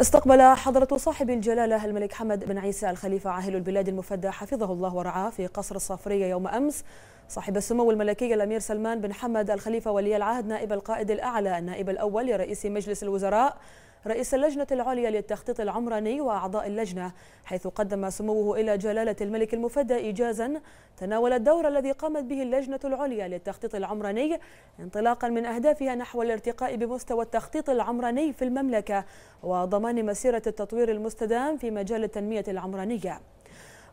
استقبل حضرة صاحب الجلالة الملك حمد بن عيسى الخليفة عاهل البلاد المفدى حفظه الله ورعاه في قصر الصافرية يوم أمس صاحب السمو الملكي الأمير سلمان بن حمد الخليفة ولي العهد نائب القائد الأعلى النائب الأول لرئيس مجلس الوزراء رئيس اللجنة العليا للتخطيط العمراني وأعضاء اللجنة حيث قدم سموه إلى جلالة الملك المفدى إيجازا تناول الدور الذي قامت به اللجنة العليا للتخطيط العمراني انطلاقا من أهدافها نحو الارتقاء بمستوى التخطيط العمراني في المملكة وضمان مسيرة التطوير المستدام في مجال التنمية العمرانية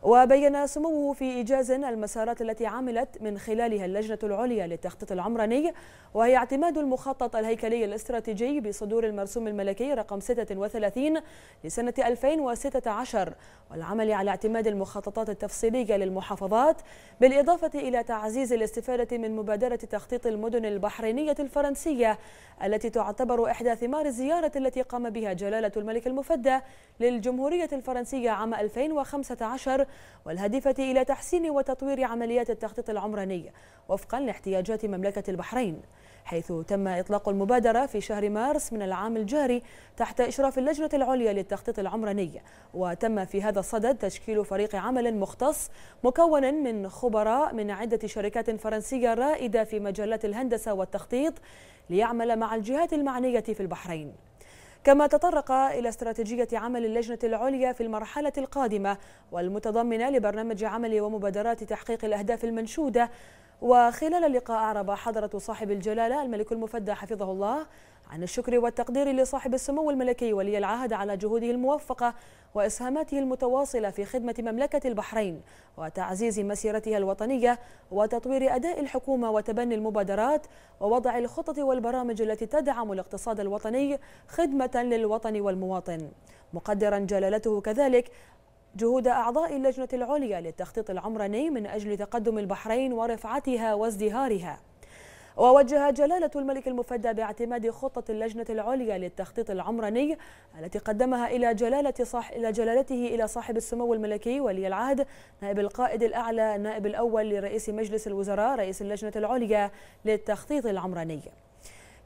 وبين سموه في إيجاز المسارات التي عملت من خلالها اللجنة العليا للتخطيط العمراني وهي اعتماد المخطط الهيكلي الاستراتيجي بصدور المرسوم الملكي رقم 36 لسنة 2016 والعمل على اعتماد المخططات التفصيلية للمحافظات بالإضافة إلى تعزيز الاستفادة من مبادرة تخطيط المدن البحرينية الفرنسية التي تعتبر إحدى ثمار الزيارة التي قام بها جلالة الملك المفدى للجمهورية الفرنسية عام 2015 والهادفة إلى تحسين وتطوير عمليات التخطيط العمراني وفقا لاحتياجات مملكة البحرين حيث تم إطلاق المبادرة في شهر مارس من العام الجاري تحت إشراف اللجنة العليا للتخطيط العمراني وتم في هذا الصدد تشكيل فريق عمل مختص مكونا من خبراء من عدة شركات فرنسية رائدة في مجالات الهندسة والتخطيط ليعمل مع الجهات المعنية في البحرين كما تطرق إلى استراتيجية عمل اللجنة العليا في المرحلة القادمة والمتضمنة لبرنامج عمل ومبادرات تحقيق الأهداف المنشودة وخلال اللقاء أعرب حضرة صاحب الجلالة الملك المفدى حفظه الله عن الشكر والتقدير لصاحب السمو الملكي ولي العهد على جهوده الموفقة وإسهاماته المتواصلة في خدمة مملكة البحرين وتعزيز مسيرتها الوطنية وتطوير أداء الحكومة وتبني المبادرات ووضع الخطط والبرامج التي تدعم الاقتصاد الوطني خدمة للوطن والمواطن مقدرا جلالته كذلك جهود أعضاء اللجنة العليا للتخطيط العمراني من أجل تقدم البحرين ورفعتها وازدهارها ووجه جلالة الملك المفدى باعتماد خطة اللجنة العليا للتخطيط العمراني التي قدمها إلى جلالة صاح إلى جلالته إلى صاحب السمو الملكي ولي العهد نائب القائد الأعلى النائب الأول لرئيس مجلس الوزراء رئيس اللجنة العليا للتخطيط العمراني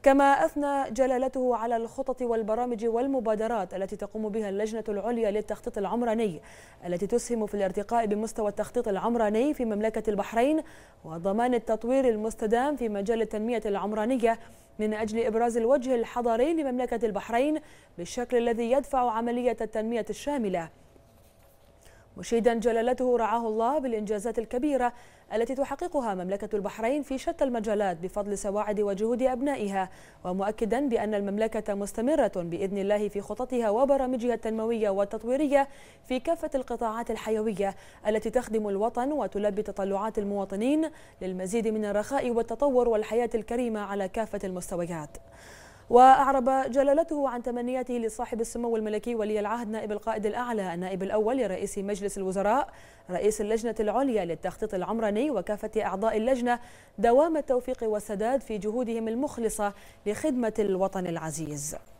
كما أثنى جلالته على الخطط والبرامج والمبادرات التي تقوم بها اللجنة العليا للتخطيط العمراني التي تسهم في الارتقاء بمستوى التخطيط العمراني في مملكة البحرين وضمان التطوير المستدام في مجال التنمية العمرانية من أجل إبراز الوجه الحضاري لمملكة البحرين بالشكل الذي يدفع عملية التنمية الشاملة مشيدا جلالته رعاه الله بالإنجازات الكبيرة التي تحققها مملكة البحرين في شتى المجالات بفضل سواعد وجهود أبنائها ومؤكدا بأن المملكة مستمرة بإذن الله في خططها وبرامجها التنموية والتطويرية في كافة القطاعات الحيوية التي تخدم الوطن وتلبي تطلعات المواطنين للمزيد من الرخاء والتطور والحياة الكريمة على كافة المستويات وأعرب جلالته عن تمنياته لصاحب السمو الملكي ولي العهد نائب القائد الأعلى النائب الأول لرئيس مجلس الوزراء رئيس اللجنة العليا للتخطيط العمراني وكافة أعضاء اللجنة دوام التوفيق والسداد في جهودهم المخلصة لخدمة الوطن العزيز